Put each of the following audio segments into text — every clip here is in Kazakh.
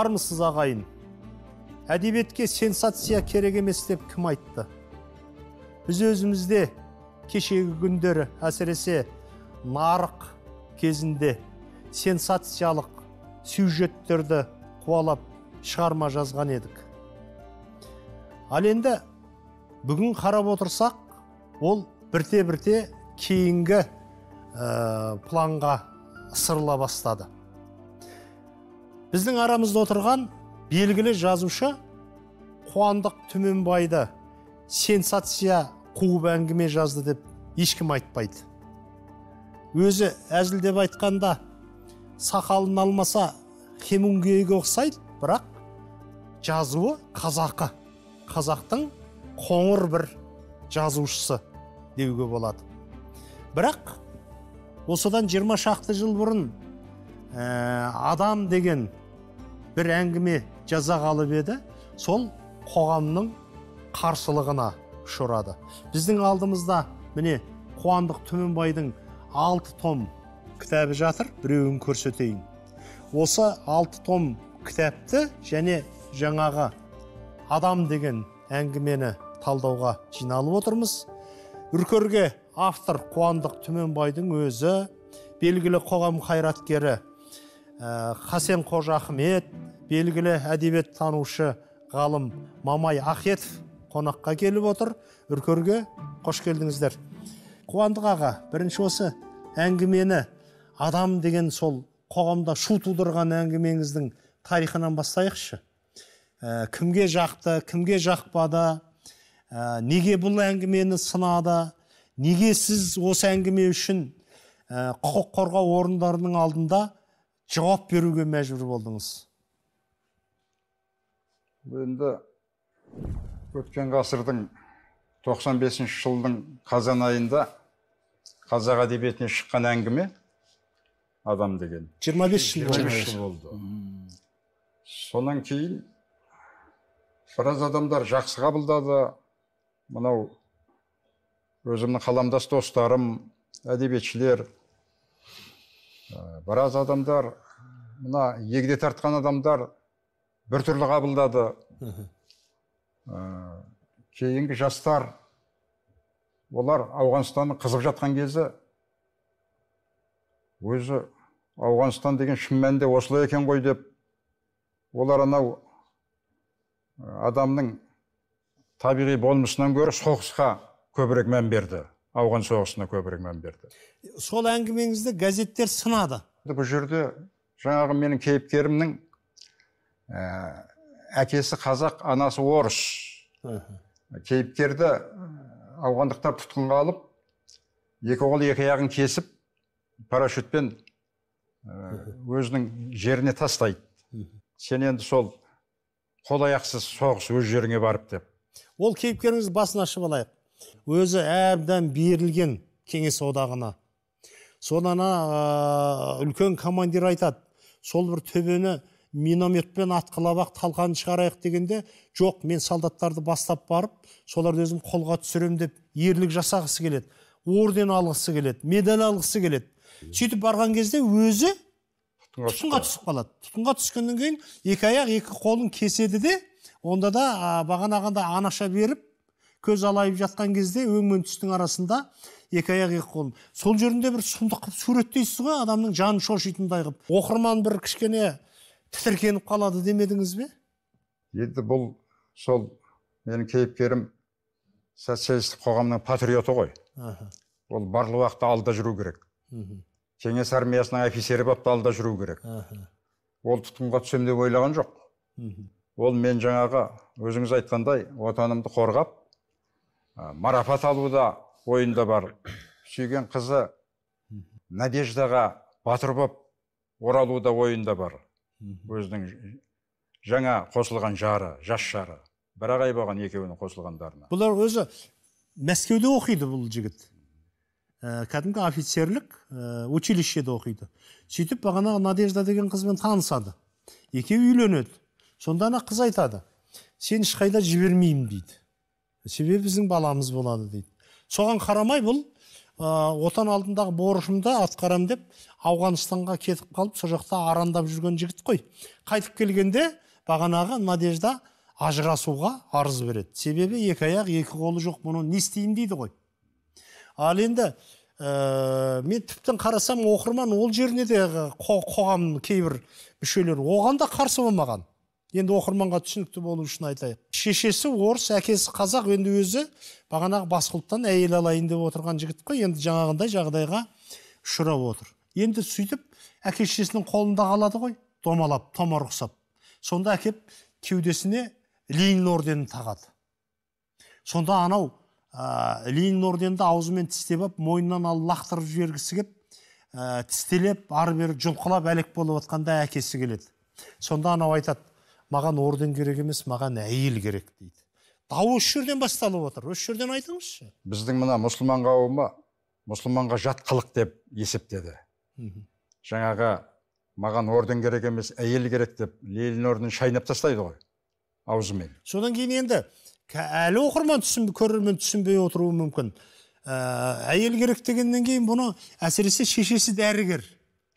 армысыз ағайын әдебиетке сенсация керек емес деп кім айтты біз өзімізде кешегі күндері әсіресе нарық кезінде сенсациялық сюжеттерді қуалап шығарма жазған едік ал енді бүгін қарап отырсақ ол бірте бірте кейінгі э, планға ысырыла бастады біздің арамызда отырған белгілі жазушы қуандық түменбайды сенсация қуып әңгіме жазды деп ешкім айтпайды өзі әзілдеп айтқанда сақалын алмаса хемунгейге ұқсайды бірақ жазуы қазақы қазақтың қоңыр бір жазушысы деуге болады бірақ осыдан жиырма шақты жыл бұрын ә, адам деген бір әңгіме жаза қалып еді сол қоғамның қарсылығына ұшырады біздің алдымызда міне қуандық түменбайдың алты том кітабы жатыр біреуін көрсетейін осы алты том кітапты және жаңағы адам деген әңгімені талдауға жиналып отырмыз үркерге автор қуандық түменбайдың өзі белгілі қоғам қайраткері Э, Хасен қожа ахмет белгілі танушы ғалым мамай ахетов қонаққа келіп отыр үркерге қош келдіңіздер қуандық аға бірінші осы әңгімені адам деген сол қоғамда шу тудырған әңгімеңіздің тарихынан бастайықшы э, кімге жақты кімге жақпады э, неге бұл әңгімені сынады неге сіз осы әңгіме үшін құқық қорғау орындарының алдында жауап беруге мәжбүр болдыңыз енді өткен ғасырдың 95 жылдың қазан айында қазақ әдебиетіне шыққан әңгіме адам деген 25 жыл болды содан сонан кейін біраз адамдар жақсы қабылдады мынау өзімнің қаламдас достарым әдебиетшілер Ә, біраз адамдар мына егде тартқан адамдар біртүрлі қабылдады ә, кейінгі жастар олар ауғанстанның қызып жатқан кезі өзі ауғанстан деген шын мәнінде осылай екен ғой деп олар анау ә, адамның табиғи болмысынан гөрі соғысқа көбірек мән берді ауған соғысына көбірек мән берді сол әңгімеңізді газеттер сынады бұл жерде жаңағы менің кейіпкерімнің ә, әкесі қазақ анасы орыс кейіпкерді ә, ауғандықтар тұтқынға алып екі қол екі аяғын кесіп парашютпен ә, өзінің жеріне тастайды сен енді сол қол аяқсыз соғыс өз жеріңе барып деп ол кейіпкеріңіз басын ашып алайық өзі әбден берілген кеңес одағына содан ыыы үлкен командир айтады сол бір төбені минометпен атқылап ақ талқанын шығарайық дегенде жоқ мен солдаттарды бастап барып соларды өзім қолға түсіремін деп ерлік жасағысы келеді орден алғысы келеді медаль алғысы келеді сөйтіп барған кезде өзі тұтқынға түсіп қалады тұтқынға түскеннен кейін екі аяқ екі қолын кеседі де онда да бағанағында анаша беріп көз алайып жатқан кезде өң мен түстің арасында екі аяқ екі қол сол жерінде бір сұмдық қылып суреттейсіз ғой адамның жанын шошитындай қылып оқырман бір кішкене тітіркеніп қалады демедіңіз бе енді бұл сол менің кейіпкерім социалистік қоғамның патриоты ғой Ага. ол барлық уақытта алда жүру керек мхм кеңес армиясының офицері болып та алда жүру керек Ага. ол тұтқынға түсемін деп ойлаған жоқ мхм ол мен жаңағы өзіңіз айтқандай отанымды қорғап Марапат алу да ойында бар сүйген қызы надеждаға батыр болып оралу да ойында бар өзінің жаңа қосылған жары жас жары бір ақ ай болған екеуінің қосылғандарына бұлар өзі мәскеуде оқиды бұл жігіт ә, кәдімгі офицерлік ә, училищеде оқиды сөйтіп бағана надежда деген қызбен танысады екеуі үйленеді сонда ана қыз айтады сен ешқайда жібермеймін дейді себебі біздің баламыз болады дейді соған қарамай бұл ә, отан алдындағы борышымды атқарам деп ауғанстанға кетіп қалып сол жақта арандап жүрген жігіт қой қайтып келгенде бағанағы надежда ажырасуға арыз береді себебі екі аяқ екі қолы жоқ бұны не істейін дейді ғой ал енді ә, мен тіптен қарасам оқырман ол жеріне де қоғамның кейбір мүшелері оған да қарсы болмаған енді оқырманға түсінікті болу үшін айтайық шешесі орыс әкесі қазақ енді өзі бағанағы басқұлыптан әйел алайын деп отырған жігіт қой енді жаңағындай жағдайға ұшырап отыр енді сөйтіп әке шешесінің қолында қалады ғой домалап томар ұқсап сонда әкеп кеудесіне ленин орденін тағады сонда анау ә, ленин орденді аузымен тістеп алып мойнынан алып лақтырып жібергісі келіп ә, тістелеп ары бері жұлқылап әлек болып жатқанда әкесі келеді сонда анау айтады маған орден керек емес маған әйел керек дейді дау осы жерден басталып отыр осы жерден айтыңызшы біздің мына мұсылман қауымы мұсылманға жат қылық деп есептеді жаңағы маған орден керек емес әйел керек деп ленин орнын шайнап тастайды ғой аузымен содан кейін енді әлі оқырман түсін көрермен түсінбей отыруы мүмкін ә, әйел керек дегеннен кейін бұны әсіресе шешесі дәрігер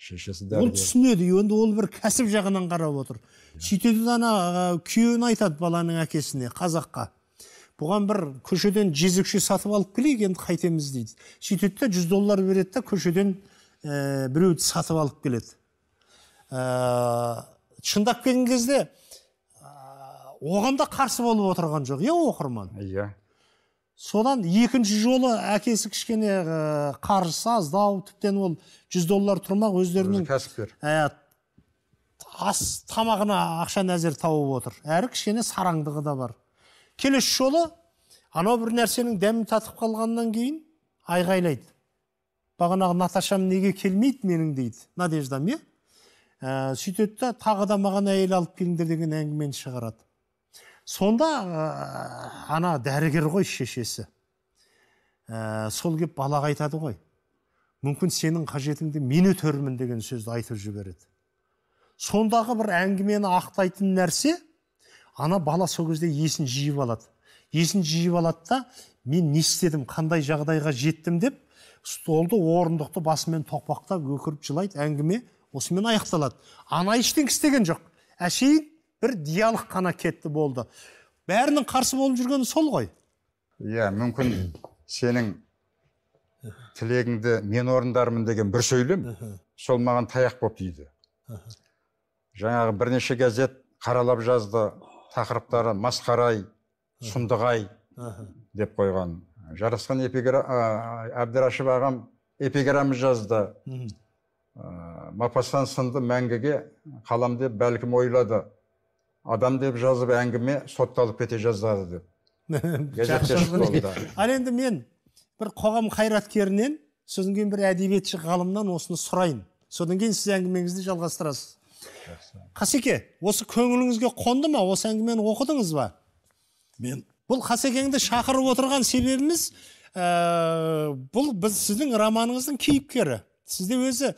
шешесі ол түсінеді енді ол бір кәсіп жағынан қарап отыр иә. сөйтеді да ана күйеуіне айтады баланың әкесіне қазаққа бұған бір көшеден жезөкше сатып алып келейік енді қайтеміз дейді сөйтеді де жүз доллар береді көшеден ә, біреуді сатып алып келеді ә, шындап келген кезде оған да қарсы болып отырған жоқ иә оқырман иә содан екінші жолы әкесі кішкене ыыы қаржысы аздау тіптен ол жүз доллар тұрмақ өздерінің кәсіпкер ә, ас тамағына ақшаны әзер тауып отыр әрі кішкене сараңдығы да бар келесі жолы анау бір нәрсенің дәмін татып қалғаннан кейін айғайлайды бағанағы наташам неге келмейді менің дейді надеждам иә ә, сөйтеді тағы да маған әйел алып келіңдер деген әңгімені шығарады сонда э, ана дәрігер ғой шешесі ә, сол келіп балаға айтады ғой мүмкін сенің қажетіңді мен өтермін деген сөзді айтып жібереді сондағы бір әңгімені ақтайтын нәрсе ана бала сол кезде есін жиып алады есін жиып алады да мен не істедім қандай жағдайға жеттім деп столды орындықты басымен тоқпақтап өкіріп жылайды әңгіме осымен аяқталады ана ештеңе істеген жоқ әшейін бір диалог қана кетті болды бәрінің қарсы болып жүргені сол ғой иә мүмкін сенің тілегіңді мен орындармын деген бір сөйлем сол маған таяқ болып тиді жаңағы бірнеше газет қаралап жазды тақырыптары масқарай сұмдығай деп қойған жарасқан эпигра... әбдірашев ағам эпиграмма жазды Мапастан мапасан сынды мәңгіге қалам деп бәлкім ойлады адам деп жазып әңгіме сотталып кете жаздады деп ал енді мен бір қоғам қайраткерінен содан кейін бір әдебиетші ғалымнан осыны сұрайын содан кейін сіз әңгімеңізді жалғастырасыз қасеке осы көңіліңізге қонды ма осы әңгімені оқыдыңыз ба мен бұл қасекеңді шақырып отырған себебіміз ә, бұл біз сіздің романыңыздың кейіпкері сізде өзі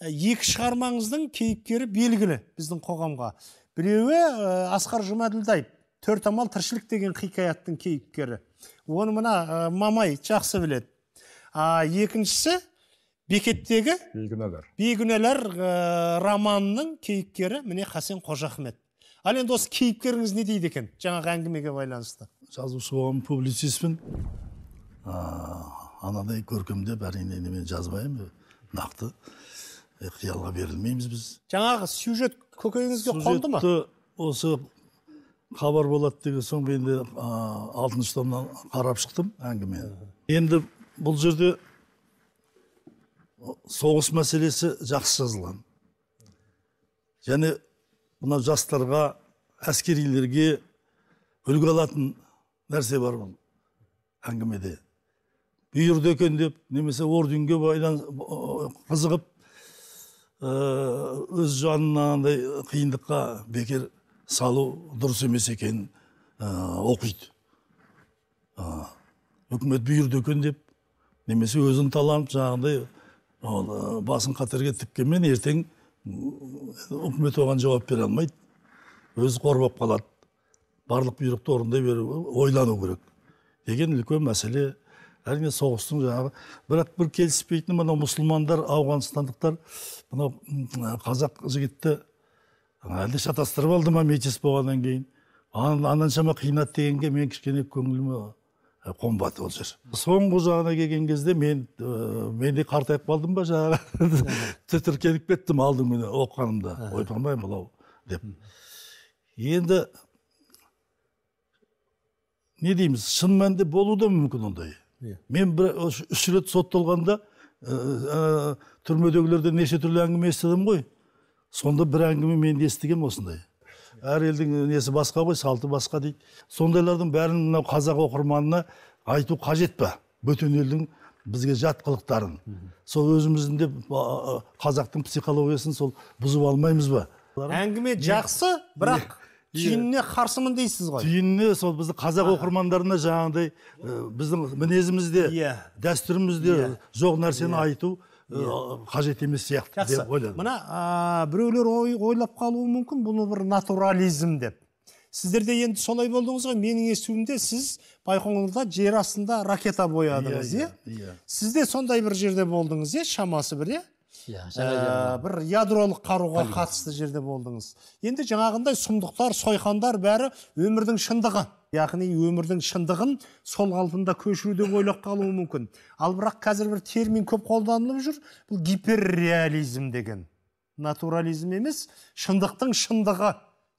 екі шығармаңыздың кейіпкері белгілі біздің қоғамға біреуі ә, асқар жұмаділдаев төрт амал тіршілік деген хикаяттың кейіпкері оны мына мамай жақсы біледі а екіншісі бекеттегі бейкүнәлар бейкүнәлар ә, романының кейіпкері міне хасен қожахмет ал енді осы кейіпкеріңіз не дейді екен жаңағы әңгімеге байланысты жазушы болған публицистпін анадай көркемдеп әрине мен жазбаймын нақты қиялға берілмейміз біз жаңағы сюжет көкейіңізге қонды ма осы хабар болады деген соң де алтыншы томнан қарап шықтым әңгімені енді бұл жерде соғыс мәселесі жақсы жазылған және мына жастарға әскерилерге үлгі алатын нәрсе бар бұл әңгімеде бұйырды екен деп немесе орденге байланыс қызығып өз жанын анандай қиындыққа бекер салу дұрыс емес екенін оқиды үкімет бұйырды екен деп немесе өзін таланып жаңағыдай басын қатерге тіккенмен ертең үкімет оған жауап бере алмайды өзі қорбап қалады барлық бұйрықты орындай беру ойлану керек деген үлкен мәселе әрине соғыстың жаңағы бірақ бір келіспейтіні мынау мұсылмандар ауғанстандықтар мынау қазақ жігітті әлде шатастырып алды ма метис болғаннан кейін ананшама қинады дегенге мен кішкене көңіліме қонбады ол жер соңғы жағына келген кезде мен ә, мен де қартайып қалдым ба жаңағы тітіркеніп кеттім алдың күні оқығанымда ойпырмай мынау деп енді не дейміз шын мәнінде болуы да мүмкін ондай Иә. мен бір үш рет сотталғанда ыыы түрмедегілерден неше түрлі әңгіме естідім ғой сонда бір әңгіме мен естігем осындай әр елдің несі басқа ғой салты басқа дейді сондайлардың бәрін мынау қазақ оқырманына айту қажет па бөтен елдің бізге жат қылықтарын сол өзіміздің де қазақтың психологиясын сол бұзып алмаймыз ба әңгіме жақсы бірақ иә түйініне қарсымын дейсіз ғой түйініне сол біздің қазақ оқырмандарына жаңағыдай біздің мінезімізде иә дәстүрімізде жоқ нәрсені айту қажет емес сияқты деп ойладым мына біреулер ойлап қалуы мүмкін бұны бір натурализм деп сіздер де енді солай болдыңыз ғой менің естуімде сіз байқоңырда жер астында ракета боядыңыз иә иә сіз де сондай бір жерде болдыңыз иә шамасы бір иә Э, бір ядролық қаруға қатысты жерде болдыңыз енді жаңағындай сұмдықтар сойқандар бәрі өмірдің шындығы яғни өмірдің шындығын сол қалпында көшіру деп ойлап қалуы мүмкін ал бірақ қазір бір термин көп қолданылып жүр бұл гиперреализм деген натурализм емес шындықтың шындығы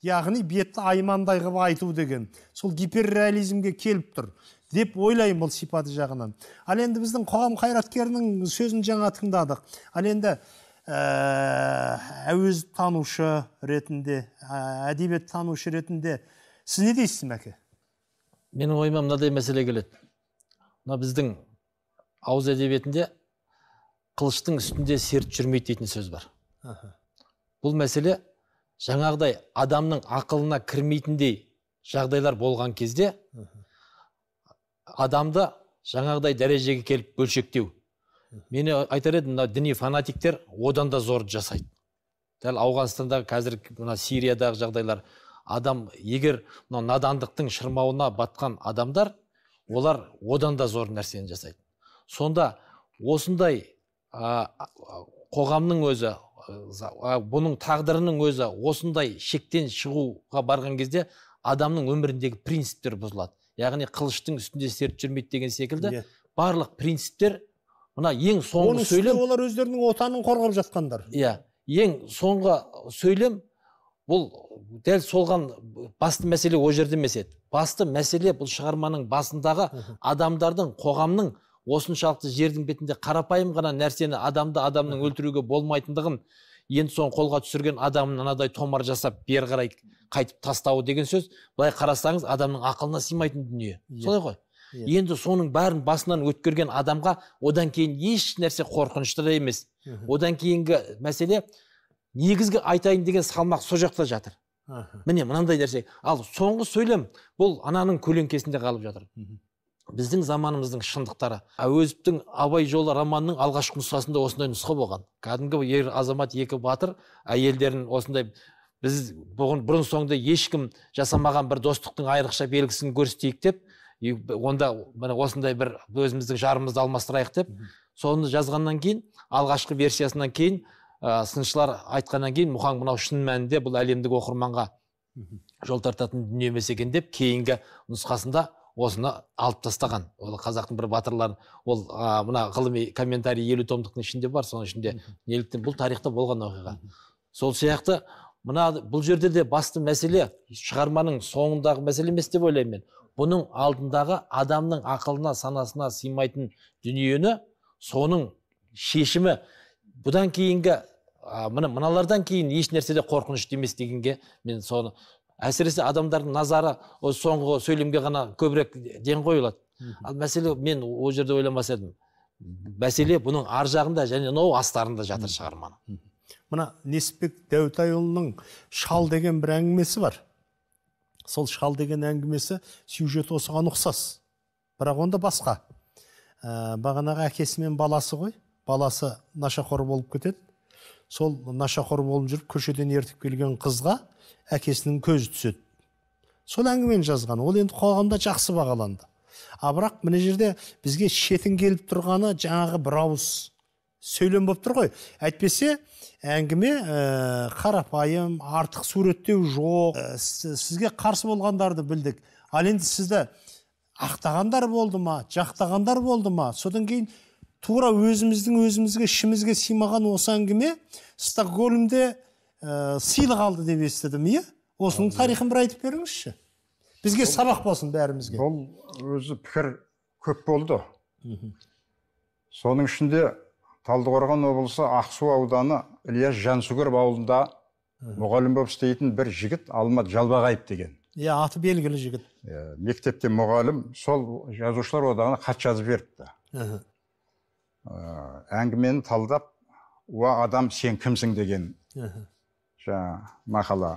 яғни бетті аймандай қылып айту деген сол гиперреализмге келіп тұр деп ойлаймын бұл сипаты жағынан ал енді біздің қоғам қайраткерінің сөзін жаңа тыңдадық ал енді ііі ә, танушы ретінде ә, танушы ретінде сіз не дейсіз мәке менің ойыма мынадай мәселе келеді мына біздің ауыз әдебиетінде қылыштың үстінде серт жүрмейді дейтін сөз бар Аха. бұл мәселе жаңағыдай адамның ақылына кірмейтіндей жағдайлар болған кезде адамды жаңағыдай дәрежеге келіп бөлшектеу мені айтар едім мына діни фанатиктер одан да зор жасайды дәл ауғанстандағы қазір мына сириядағы жағдайлар адам егер мына надандықтың шырмауына батқан адамдар олар одан да зор нәрсені жасайды сонда осындай ә, қоғамның өзі бұның тағдырының өзі осындай шектен шығуға барған кезде адамның өміріндегі принциптер бұзылады яғни қылыштың үстінде серт жүрмейді деген секілді иә. барлық принциптер мына ең соңғы Оның сөйлем олар өздерінің отанын қорғап жатқандар иә ең соңғы сөйлем бұл дәл солған басты мәселе ол жерде емес еді басты мәселе бұл шығарманың басындағы адамдардың қоғамның осыншалықты жердің бетінде қарапайым ғана нәрсені адамды адамның өлтіруге болмайтындығын енді соны қолға түсірген адамның анадай томар жасап бері қарай қайтып тастауы деген сөз былай қарасаңыз адамның ақылына сыймайтын дүние иә. солай ғой yeah. Иә. енді соның бәрін басынан өткерген адамға одан кейін еш нәрсе қорқынышты да емес одан кейінгі мәселе негізгі айтайын деген салмақ сол жақта жатыр uh міне мынандай нәрсе ал соңғы сөйлем бұл ананың көлеңкесінде қалып жатыр біздің заманымыздың шындықтары әуезовтің абай жолы романының алғашқы нұсқасында осындай нұсқа болған кәдімгі ер азамат екі батыр әйелдерін осындай біз бұғын, бұрын соңды ешкім жасамаған бір достықтың айрықша белгісін көрсетейік деп онда міне осындай бір өзіміздің жарымызды алмастырайық деп соны жазғаннан кейін алғашқы версиясынан кейін ә, сыншылар айтқаннан кейін мұхаң мынау шын мәнінде бұл әлемдік оқырманға жол тартатын дүние емес екен деп кейінгі нұсқасында осыны алып тастаған ол қазақтың бір батырлары ол ә, мына ғылыми комментарий елу томдықтың ішінде бар соның ішінде неліктен бұл тарихта болған оқиға сол сияқты мына бұл жерде де басты мәселе шығарманың соңындағы мәселе емес деп ойлаймын мен бұның алдындағы адамның ақылына санасына сыймайтын дүниені соның шешімі бұдан кейінгі ә, мыналардан кейін еш нәрседе қорқынышты емес дегенге мен соны әсіресе адамдардың назары осы соңғы сөйлемге ғана көбірек ден қойылады ал мәселе мен ол жерде ойланбас едім мәселе бұның ар жағында және мынау астарында жатыр шығарманың мына несіпбек дәутайұлының шал деген бір әңгімесі бар сол шал деген әңгімесі сюжет осыған ұқсас бірақ онда басқа ә, бағанағы әкесі мен баласы ғой баласы нашақор болып кетеді сол нашақор болып жүріп көшеден ертіп келген қызға әкесінің көзі түседі сол әңгімені жазған ол енді қоғамда жақсы бағаланды а бірақ мына жерде бізге шетін келіп тұрғаны жаңағы бір ауыз сөйлем болып тұр ғой әйтпесе әңгіме ә, қарапайым артық суреттеу жоқ э, сізге қарсы болғандарды білдік ал енді сізді ақтағандар болды ма жақтағандар болды ма содан кейін тура өзіміздің өзімізге ішімізге сыймаған осы әңгіме стокгольмде ыыы э, сыйлық алды деп естідім иә осының тарихын бір айтып беріңізші бізге сабақ болсын бәрімізге бұл өзі пікір көп болды соның ішінде талдықорған облысы ақсу ауданы ілияс жансүгіров ауылында мұғалім болып істейтін бір жігіт алмат жалбағаев деген иә аты белгілі жігіт иә мектепте мұғалім сол жазушылар одағына хат жазып жіберіпті ыыы э, әңгімені талдап уа адам сен кімсің деген жаңағы мақала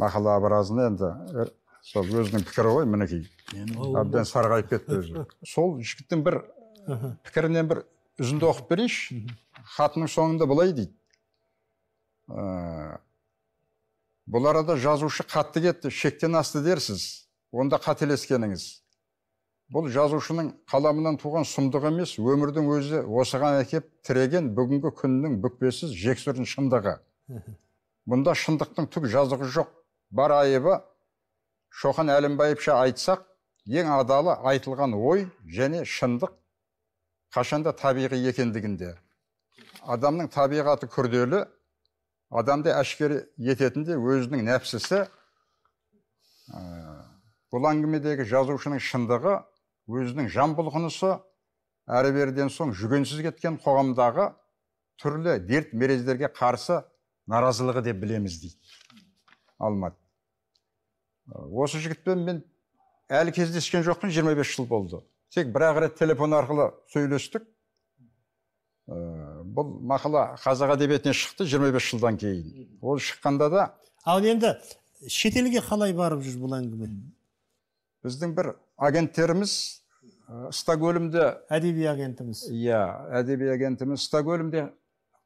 мақала образында енді э, сол өзінің пікірі ғой мінекей әбден сарғайып кетті өзі сол жігіттің бір пікірінен бір үзінді оқып берейінші хатының соңында былай дейді ыыы э, бұл арада жазушы қатты кетті шектен асты дерсіз онда қателескеніңіз бұл жазушының қаламынан туған сұмдық емес өмірдің өзі осыған әкеп тіреген бүгінгі күннің бүкпесіз жексұрын шындығы Бұнда шындықтың түк жазығы жоқ бар айыбы шоқан әлімбаевша айтсақ ең адалы айтылған ой және шындық қашанда табиғи екендігінде адамның табиғаты күрделі адамды әшкере ететінде өзінің нәпсісі ә, бұл әңгімедегі жазушының шындығы өзінің жан бұлқынысы әрі беріден соң жүгенсіз кеткен қоғамдағы түрлі дерт мерездерге қарсы наразылығы деп білеміз дейді алмат осы жігітпен мен әлі кездескен жоқпын 25 жыл болды тек бір ақ рет телефон арқылы сөйлестік бұл мақала қазақ әдебиетіне шықты 25 жылдан кейін ол шыққанда да ал енді шетелге қалай барып жүр бұл әңгіме біздің бір агенттеріміз стокгольмде әдеби агентіміз иә әдеби агентіміз стокгольмде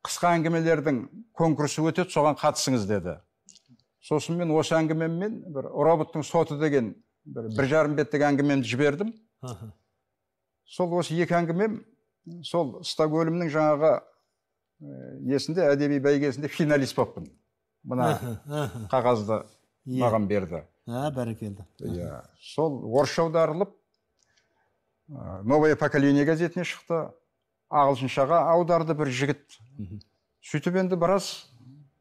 қысқа әңгімелердің конкурсы өтеді соған қатысыңыз деді сосын мен осы әңгімеммен бір роботтың соты деген бір бір жарым беттік әңгімемді жібердім сол осы екі әңгімем сол стокгольмнің жаңағы несінде әдеби бәйгесінде финалист болыппын мына қағазды иә. маған берді а бәрекелді иә сол орысша аударылып новое поколение газетіне шықты ағылшыншаға аударды бір жігіт сөйтіп енді біраз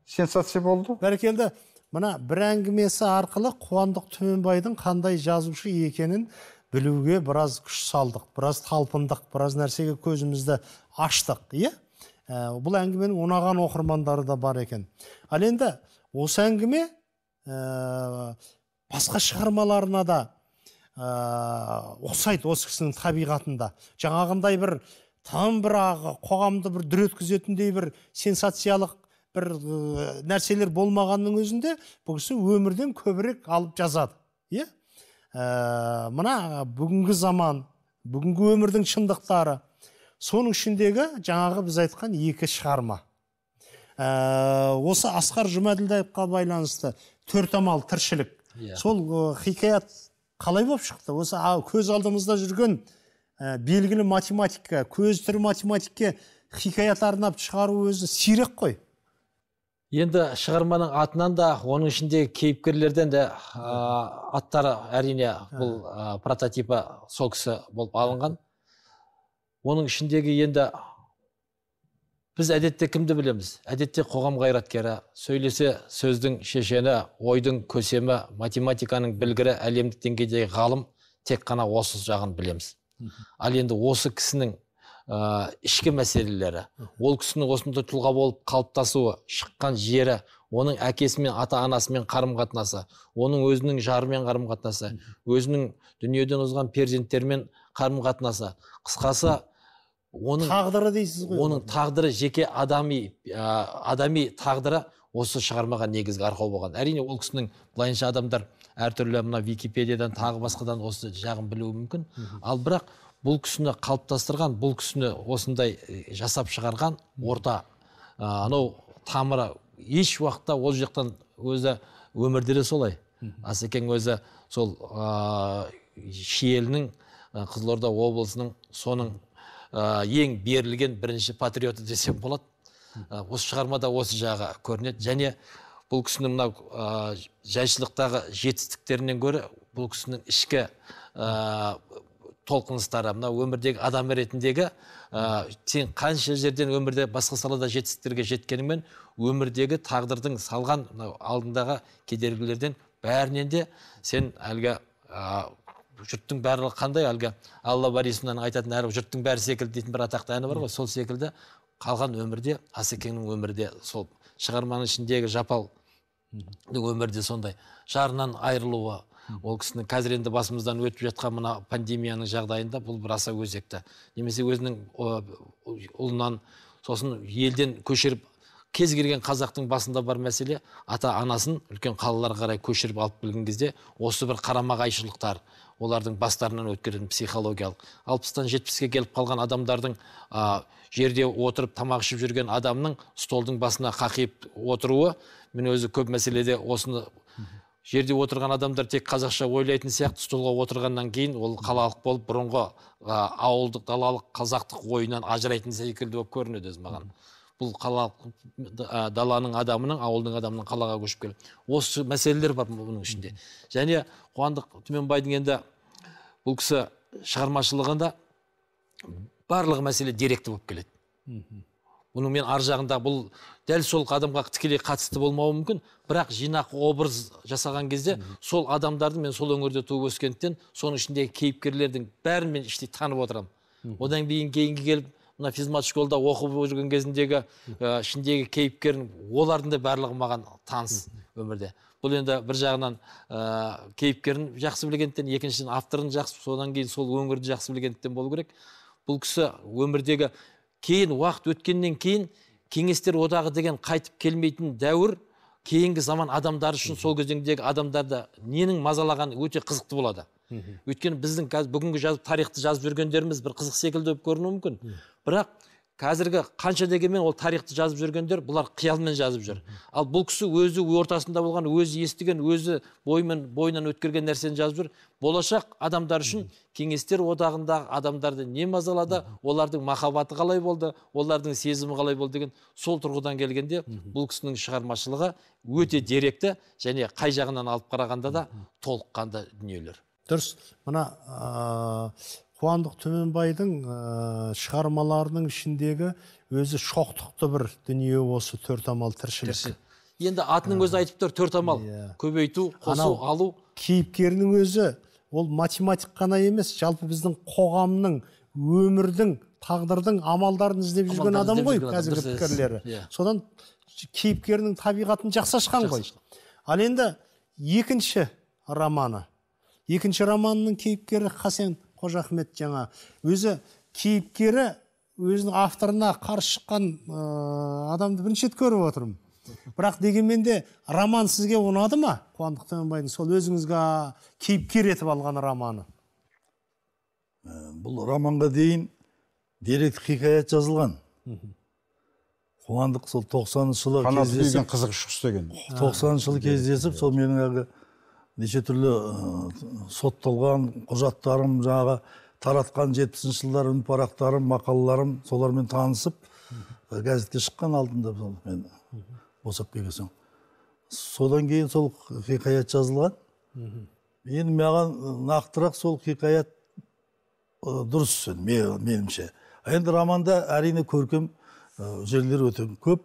сенсация болды бәрекелді мына бір әңгімесі арқылы қуандық түменбайдың қандай жазушы екенін білуге біраз күш салдық біраз талпындық біраз нәрсеге көзімізді аштық иә ә, бұл әңгіменің ұнаған оқырмандары да бар екен ал енді осы әңгіме басқа шығармаларына да ыыы ұқсайды осы кісінің табиғатында жаңағындай бір тым бір қоғамды бір дүр еткізетіндей бір сенсациялық бір нәрселер болмағанның өзінде бұл кісі өмірден көбірек алып жазады иә мына бүгінгі заман бүгінгі өмірдің шындықтары соның ішіндегі жаңағы біз айтқан екі шығарма ә, осы асқар жұмаділдаевқа байланысты төрт амал тіршілік Иә. сол хикаят қалай болып шықты осы көз алдымызда жүрген ә, белгілі математика көз тірі математикке хикаят арнап шығару өзі сирек қой енді шығарманың атынан да оның ішіндегі кейіпкерлерден де аттары әрине бұл ә, прототипі сол кісі болып алынған оның ішіндегі енді біз әдетте кімді білеміз әдетте қоғам қайраткері сөйлесе сөздің шешені ойдың көсемі математиканың білгірі әлемдік деңгейдегі ғалым тек қана осы жағын білеміз ал енді осы кісінің ә, ішкі мәселелері ол кісінің осындай тұлға болып қалыптасуы шыққан жері оның әкесімен ата анасымен қарым қатынасы оның өзінің жарымен қарым қатынасы өзінің дүниеден озған перзенттерімен қарым қатынасы қысқасы оның тағдыры дейсіз ғой оның тағдыры жеке адами ә, адами тағдыры осы шығармаға негізгі арқау болған әрине ол кісінің былайынша адамдар әртүрлі мына википедиядан тағы басқадан осы жағын білуі мүмкін ал бірақ бұл кісіні қалыптастырған бұл кісіні осындай жасап шығарған орта ә, анау тамыры еш уақытта ол жақтан өзі өмірде де солай асекең өзі сол ыыы ә, шиелінің қызылорда облысының соның ә, ең берілген бірінші патриоты десем болады ә, осы шығармада осы жағы көрінеді және бұл кісінің мынау ә, жайшылықтағы жетістіктерінен гөрі бұл кісінің ішкі ә, толқыныстары мынау өмірдегі адам ретіндегі ә, сен қанша жерден өмірде басқа салада жетістіктерге жеткеніңмен өмірдегі тағдырдың салған мынау алдындағы кедергілерден бәрінен де сен әлгі жұрттың барлығы қандай әлгі алла борисовнаның айтатын әрі жұрттың бәрі секілді дейтін бір атақты әні бар ғой сол секілді қалған өмірде асекеңнің өмірде сол шығарманың ішіндегі жапал өмірде сондай жарынан айырылуы ол кісінің қазір енді басымыздан өтіп жатқан мына пандемияның жағдайында бұл бір аса өзекті немесе өзінің ұлынан сосын елден көшіріп кез келген қазақтың басында бар мәселе ата анасын үлкен қалаларға қарай көшіріп алып келген кезде осы бір қарама қайшылықтар олардың бастарынан өткеретін психологиялық алпыстан жетпіске келіп қалған адамдардың ә, жерде отырып тамақ ішіп жүрген адамның столдың басына қақиып отыруы мен өзі көп мәселеде осыны жерде отырған адамдар тек қазақша ойлайтын сияқты столға отырғаннан кейін ол қалалық болып бұрынғы ә, ауылдық далалық қазақтық ойынан ажырайтын секілді болып көрінеді өзі маған бұл қалалық даланың адамының ауылдың адамының қалаға көшіп келу осы мәселелер бар бұның ішінде және қуандық түменбайдың енді бұл кісі шығармашылығында барлық мәселе деректі болып келеді бұның мен ар жағында бұл дәл сол адамға тікелей қатысты болмауы мүмкін бірақ жинақ образ жасаған кезде сол адамдарды мен сол өңірде туып өскендіктен соның ішіндегі кейіпкерлердің бәрін мен іштей танып отырамын одан кейін кейінгі келіп мына физмат школда оқып жүрген кезіндегі ә, ішіндегі кейіпкерін олардың да барлығы маған таныс өмірде бұл енді бір жағынан ә, кейіпкерін жақсы білгендіктен екіншіден авторын жақсы содан кейін сол өңірді жақсы білгендіктен болу керек бұл кісі өмірдегі кейін уақыт өткеннен кейін кеңестер одағы деген қайтып келмейтін дәуір кейінгі заман адамдары үшін сол кезеңдегі адамдарды ненің мазалағаны өте қызықты болады өйткені біздің қазір бүгінгі жазып тарихты жазып жүргендеріміз бір қызық секілді болып көрінуі мүмкін бірақ қазіргі қанша дегенмен ол тарихты жазып жүргендер бұлар қиялмен жазып жүр ал бұл кісі өзі ортасында болған өзі естіген өзі бойымен бойынан өткерген нәрсені жазып жүр болашақ адамдар үшін кеңестер одағындағы адамдарды не мазалады олардың махаббаты қалай болды олардың сезімі қалай болды деген сол тұрғыдан келгенде бұл кісінің шығармашылығы өте деректі және қай жағынан алып қарағанда да толыққанды дүниелер дұрыс мына қуандық төменбайдың ә, шығармаларының ішіндегі өзі шоқтықты бір дүние осы төрт амал тіршілік енді атының өзі айтып тұр төрт амал иә. көбейту қосу алу кейіпкерінің өзі ол математик қана емес жалпы біздің қоғамның өмірдің тағдырдың амалдарын іздеп жүрген адам ғой қазіргі пікірлері yeah. Иә. содан кейіпкерінің табиғатын жақсы ашқан ғой ал енді екінші романы екінші романның кейіпкері хасен қожа ахмет жаңа өзі кейіпкері өзінің авторына қарсы шыққан ыыы э, адамды бірінші рет көріп отырмын бірақ дегенмен де роман сізге ұнады ма қуандық төменбайдың сол өзіңізге кейіпкер етіп алған романы э, бұл романға дейін дерек хикаят жазылған қуандық сол тоқсаныншы жылы кездесіп қызық деген тоқсаныншы жылы кездесіп сол менің әлгі неше түрлі сотталған құжаттарым жаңағы таратқан жетпісінші жылдары үнпарақтарым мақалаларым солармен танысып газетке шыққан алдында мен босап келген соң содан кейін сол хикаят жазылған енді маған нақтырақ сол хикаят дұрыс меніңше енді романда әрине көркем жерлер өте көп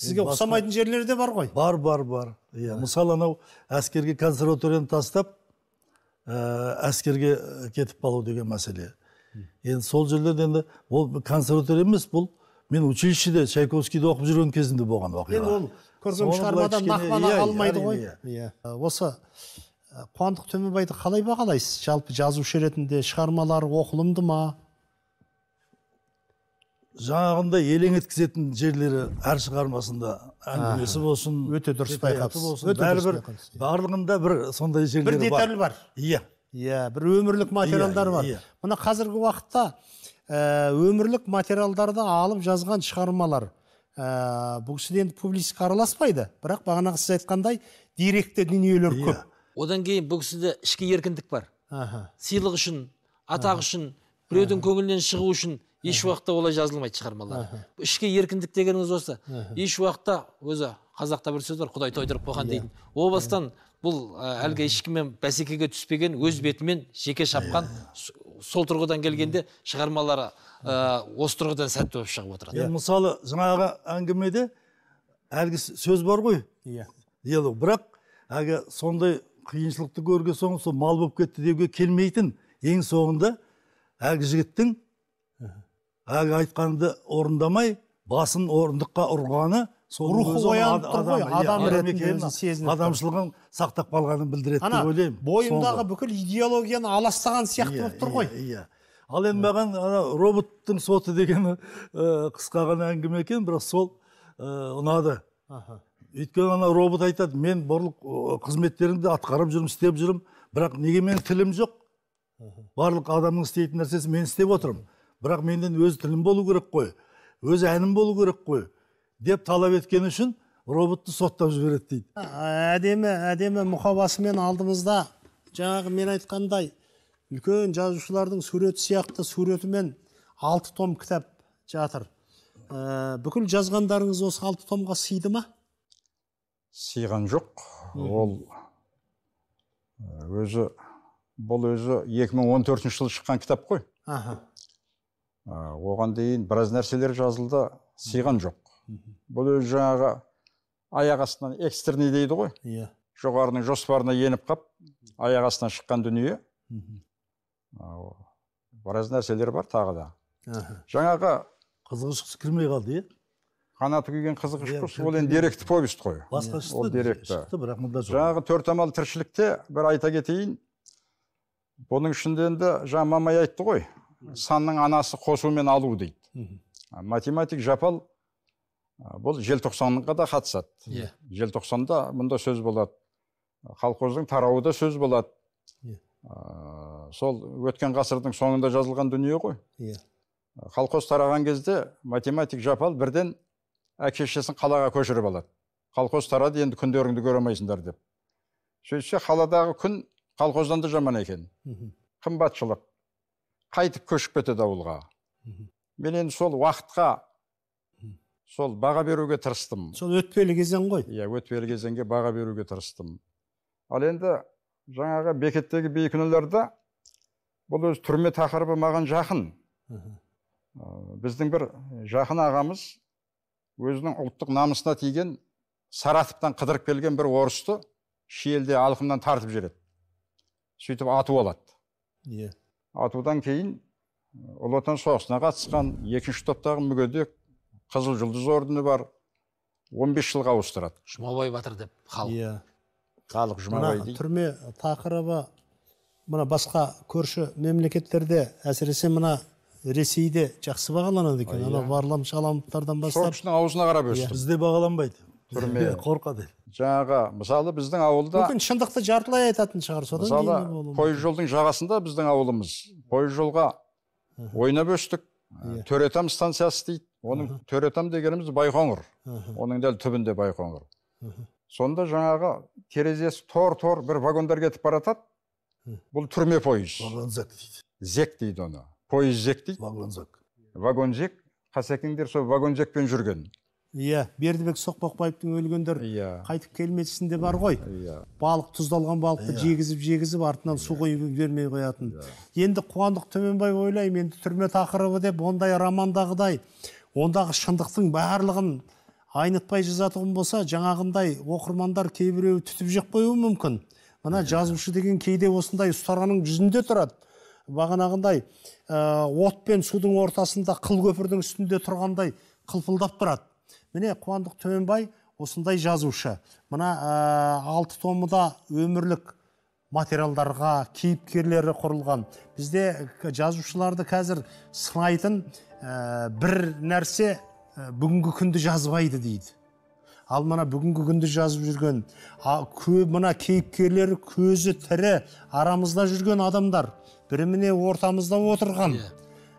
сізге ұқсамайтын жерлер де бар ғой бар бар бар иә мысалы анау әскерге консерваторияны тастап ыыы ә, әскерге ә, кетіп қалу деген мәселе енді сол жерлерде енді ол консерватория емес бұл мен училищеде чайковскийді оқып жүрген кезімде болған оқиға енді ол көркем шығармадан иә, алмайды ғой иә, иә. Ә, осы қуандық төмебайды қалай бағалайсыз жалпы жазушы ретінде шығармалары оқылымды ма жаңағындай елең еткізетін жерлері әр шығармасында әңгімесі болсын өте дұрыс байқапсыз бәрібір барлығында бір сондай жерлер бір деталь бар иә иә бір өмірлік иә, материалдар бар иә. мына қазіргі уақытта өмірлік материалдарды алып жазған шығармалар ыыы бұл кісіде енді публистика араласпайды бірақ бағанағы сіз айтқандай деректі дүниелер иә. көп одан кейін бұл кісіде ішкі еркіндік бар сыйлық үшін атақ үшін біреудің көңілінен шығу үшін еш уақытта олай жазылмайды шығармалар ішкі еркіндік дегеніңіз осы еш уақытта өзі қазақта бір сөз бар құдай тойдырып қойған иә. дейтін о бастан бұл әлгі ешкіммен бәсекеге түспеген өз бетімен жеке шапқан иә. сол тұрғыдан келгенде шығармалары осы тұрғыдан сәтті болып шығып отырады енді мысалы жаңағы әңгімеде әлгі сөз бар ғой иә бірақ әлгі сондай қиыншылықты көрген соң сол мал болып кетті деуге келмейтін ең соңында әлгі жігіттің әлгі айтқанды орындамай басын орындыққа ұрғаны адамшылығын сақтап қалғанын білдіреді деп ойлаймын бойындағы бүкіл идеологияны аластаған сияқты иә, болып тұр ғой иә, иә ал енді маған ана роботтың соты деген ыыы қысқа ғана әңгіме екен бірақ сол ұнады өйткені ана робот айтады мен барлық қызметтерімді атқарып жүрмін істеп жүрмін бірақ неге менің тілім жоқ барлық адамның істейтін нәрсесін мен істеп отырмын бірақ менен өз тілім болу керек қой өз әнім болу керек қой деп талап еткені үшін роботты соттап жібереді дейді әдемі әдемі мұқабасымен алдымызда жаңағы мен айтқандай үлкен жазушылардың суреті сияқты суретімен алты том кітап жатыр ә, бүкіл жазғандарыңыз осы алты томға сыйды ма сыйған жоқ ол ә, өзі бұл өзі 2014 жылы шыққан кітап қой аха оған дейін біраз нәрселер жазылды сыйған жоқ бұл өзі жаңағы аяқ астынан экстренный дейді ғой иә жоғарының жоспарына еніп қап аяқ астынан шыққан дүние біраз нәрселер бар тағы да жаңағы қызығушылық кірмей қалды иә қанаты күйген құс иә, ол енді деректі повесть қой Басқа ол деректі бірақ төрт амал тіршілікте бір айта кетейін бұның ішінде енді жаңа мамай айтты ғой санның анасы қосу мен алу дейді математик жапал бұл желтоқсанға да қатысады иә yeah. желтоқсанда мұнда сөз болады колхоздың тарауы сөз болады yeah. ә, иә. сол өткен ғасырдың соңында жазылған дүние ғой иә колхоз тараған кезде математик жапал бірден әке қалаға көшіріп алады колхоз тарады енді күндеріңді көре алмайсыңдар деп сөйтсе қаладағы күн колхоздан да жаман екен қымбатшылық қайтып көшіп кетеді ауылға мен енді сол уақытқа сол баға беруге тырыстым сол өтпелі кезең ғой иә өтпелі кезеңге баға беруге тырыстым ал енді жаңағы бекеттегі бейкүнәларда бұл өзі түрме тақырыбы маған жақын біздің бір жақын ағамыз өзінің ұлттық намысына тиген саратовтан қыдырып келген бір орысты шиелде алқымнан тартып жібереді сөйтіп атып алады иә атудан кейін ұлы отан соғысына қатысқан екінші топтағы мүгедек қызыл жұлдыз ордені бар 15 бес жылға ауыстырады жұмабай батыр деп халық иә халық жұмабай дейді түрме тақырыбы мына басқа көрші мемлекеттерде әсіресе мына ресейде жақсы бағаланады екен анау иә. варлам шаламовтардан бастап сол аузына қарап өсті иә. бізде бағаланбайды түрме қорқады жаңағы мысалы біздің ауылда мүмкін шындықты жартылай айтатын шығар содан мысалы пойыз жолдың жағасында біздің ауылымыз пойыз жолға ойнап өстік yeah. Ә, төретам станциясы дейді оның uh -huh. төретам дегеніміз байқоңыр оның дәл түбінде байқоңыр сонда жаңағы терезесі тор тор бір вагондар кетіп бара жатады бұл түрме пойыз вагонзек дейді зек дейді оны пойыз зек дейді вагонзек вагонзек вагон қасекеңдер сол вагон жүрген иә бердібек соқпақбаевтың өлгендер иә қайтып келмесін де бар ғой иә балық тұздалған балықты иә. жегізіп жегізіп артынан су иә. құйып жібермей қоятын иә. енді қуандық төменбай ойлаймын енді түрме тақырыбы деп ондай романдағыдай ондағы шындықтың барлығын айнытпай жазатұғын болса жаңағындай оқырмандар кейбіреуі түтіп жеп қоюы мүмкін мына жазушы деген кейде осындай ұстараның жүзінде тұрады бағанағындай ә, от пен судың ортасында қыл көпірдің үстінде тұрғандай қылпылдап тұрады міне қуандық төменбай осындай жазушы мына ә, алты томыда өмірлік материалдарға кейіпкерлері құрылған бізде ә, жазушыларды қазір сынайтын ә, бір нәрсе ә, бүгінгі күнді жазбайды дейді ал мына бүгінгі күнді жазып жүрген а, кө, мына кейіпкерлері көзі тірі арамызда жүрген адамдар бірі міне ортамызда отырған иә.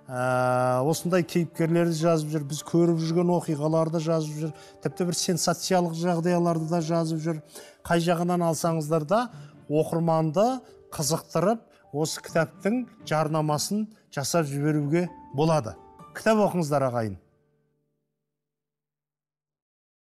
Ә, осындай кейіпкерлерді жазып жүр біз көріп жүрген оқиғаларды жазып жүр тіпті бір сенсациялық жағдайларды да жазып жүр қай жағынан алсаңыздар да оқырманды қызықтырып осы кітаптың жарнамасын жасап жіберуге болады кітап оқыңыздар ағайын